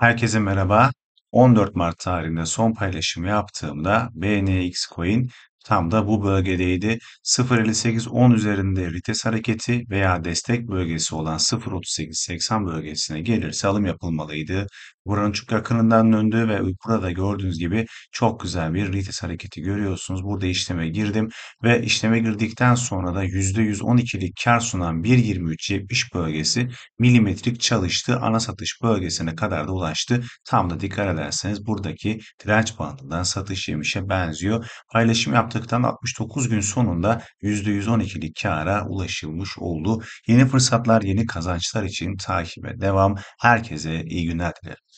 Herkese merhaba. 14 Mart tarihinde son paylaşımı yaptığımda BNX Coin tam da bu bölgedeydi. 0.58.10 üzerinde vites hareketi veya destek bölgesi olan 0.38.80 bölgesine gelirse alım yapılmalıydı. Buranın yakınından döndüğü ve burada gördüğünüz gibi çok güzel bir retest hareketi görüyorsunuz. Burada işleme girdim ve işleme girdikten sonra da %112'lik kar sunan 1.23.70 bölgesi milimetrik çalıştı. Ana satış bölgesine kadar da ulaştı. Tam da dikkat ederseniz buradaki direnç bandından satış yemişe benziyor. Paylaşım yaptıktan 69 gün sonunda %112'lik kara ulaşılmış oldu. Yeni fırsatlar, yeni kazançlar için takibe devam. Herkese iyi günler dilerim.